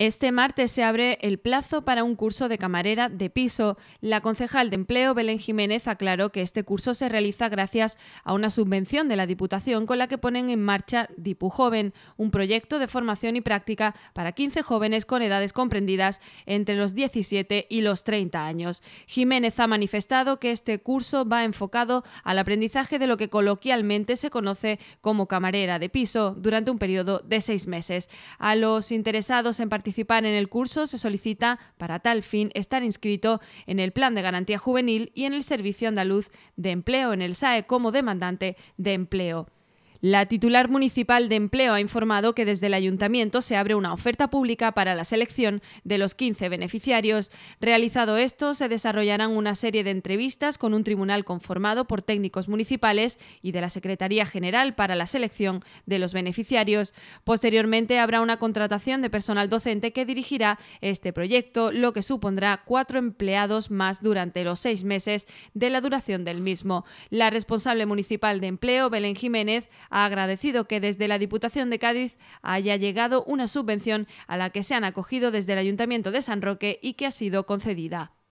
Este martes se abre el plazo para un curso de camarera de piso. La concejal de empleo Belén Jiménez aclaró que este curso se realiza gracias a una subvención de la Diputación con la que ponen en marcha Dipu Joven, un proyecto de formación y práctica para 15 jóvenes con edades comprendidas entre los 17 y los 30 años. Jiménez ha manifestado que este curso va enfocado al aprendizaje de lo que coloquialmente se conoce como camarera de piso durante un periodo de seis meses. A los interesados en participar participar en el curso se solicita, para tal fin, estar inscrito en el Plan de Garantía Juvenil y en el Servicio Andaluz de Empleo, en el SAE, como demandante de empleo. La titular municipal de empleo ha informado que desde el ayuntamiento se abre una oferta pública para la selección de los 15 beneficiarios. Realizado esto, se desarrollarán una serie de entrevistas con un tribunal conformado por técnicos municipales y de la Secretaría General para la selección de los beneficiarios. Posteriormente habrá una contratación de personal docente que dirigirá este proyecto, lo que supondrá cuatro empleados más durante los seis meses de la duración del mismo. La responsable municipal de empleo, Belén Jiménez, ha agradecido que desde la Diputación de Cádiz haya llegado una subvención a la que se han acogido desde el Ayuntamiento de San Roque y que ha sido concedida.